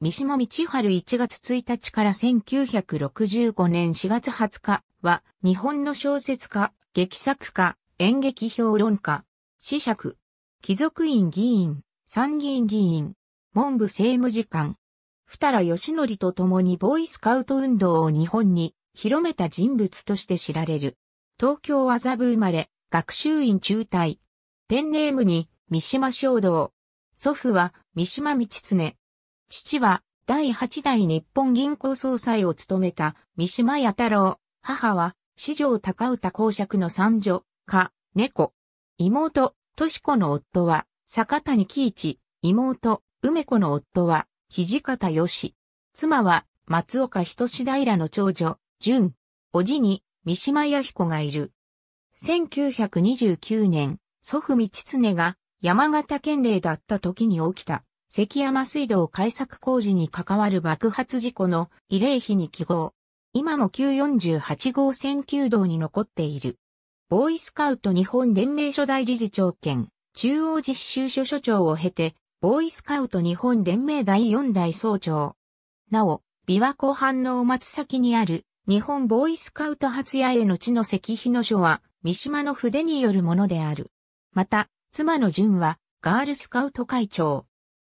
三島道春1月1日から1965年4月20日は、日本の小説家、劇作家、演劇評論家、子爵、貴族院議員、参議院議員、文部政務次官、二良義則と共にボーイスカウト運動を日本に広めた人物として知られる。東京麻布生まれ、学習院中退。ペンネームに、三島衝動。祖父は、三島道常。父は第8代日本銀行総裁を務めた三島弥太郎。母は四条高歌公爵の三女、か、猫。妹、とし子の夫は坂谷喜一。妹、梅子の夫は土方義。妻は松岡人志平の長女、純。おじに三島弥彦がいる。1929年、祖父道常が山形県令だった時に起きた関山水道改作工事に関わる爆発事故の慰霊碑に記号。今も旧48号線旧道に残っている。ボーイスカウト日本連盟初代理事長兼中央実習所所長を経て、ボーイスカウト日本連盟第4代総長。なお、琵琶湖畔のお松先にある日本ボーイスカウト発屋への地の石碑の書は三島の筆によるものである。また、妻の淳はガールスカウト会長。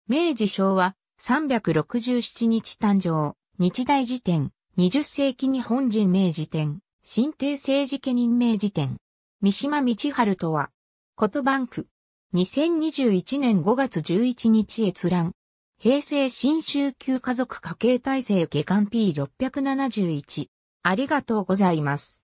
明治昭和367日誕生、日大辞典、20世紀日本人明治典、新帝政治家任命辞典、三島道春とは、ことバンク、2021年5月11日閲覧、平成新宗休家族家計体制下官 P671、ありがとうございます。